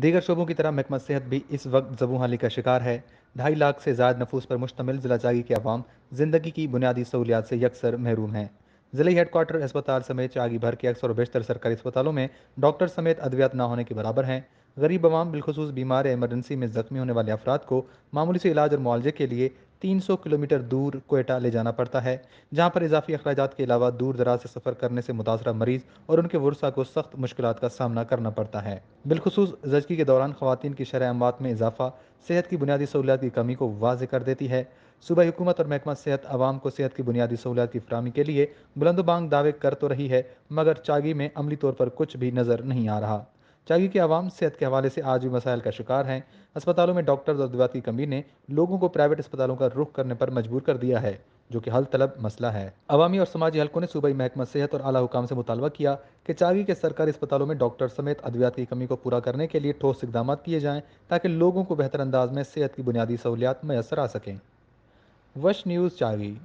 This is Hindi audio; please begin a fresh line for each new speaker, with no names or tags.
दीगर शोबों की तरह महकमा सेहत भी इस वक्त जबू हाली का शिकार है ढाई लाख से ज्यादा नफूस पर मुश्तमिल जिला जागी के आवाम जिंदगी की बुनियादी सहूलियात से यकसर महरूम हैं जिले हेडक्वार्टर अस्पताल समेत चागी भर के अक्सर बेशतर सरकारी अस्पतालों में डॉक्टर समेत अद्वियात न होने के बराबर हैं गरीब आवाम बिलखसूस बीमार या इमरजेंसी में जख्मी होने वाले अफराद को मामूली से इलाज और मुआवजे के लिए 300 किलोमीटर दूर कोयटा ले जाना पड़ता है जहां पर इजाफी अखराज के अलावा दूर दराज से सफ़र करने से मुतासर मरीज और उनके वर्षा को सख्त मुश्किल का सामना करना पड़ता है बिलखसूस जजगी के दौरान खातन की शरह अमवात में इजाफा सेहत की बुनियादी सहूलियात की कमी को वाज कर देती है सुबह हुकूमत और महकमा सेहत आवाम को सेहत की बुनियादी सहूलियात की फरहमी के लिए बुलंदबांग दावे कर तो रही है मगर चागी में अमली तौर पर कुछ भी नज़र नहीं आ रहा चाहिए कि आवाम सेहत के हवाले से आज भी मसाइल का शिकार हैं अस्पतालों में डॉक्टर्स और दवात की कमी ने लोगों को प्राइवेट अस्पतालों का रुख करने पर मजबूर कर दिया है जो कि हल तलब मसला है अवामी और समाजी हल्कों ने सूबाई महकमा सेहत और आला हुकाम से मुतालबा किया कि चागी के सरकारी अस्पतालों में डॉक्टर समेत अद्वियात की कमी को पूरा करने के लिए ठोस इकदाम किए जाएँ ताकि लोगों को बेहतर अंदाज में सेहत की बुनियादी सहूलियात मैसर आ सकें वश न्यूज़ चागी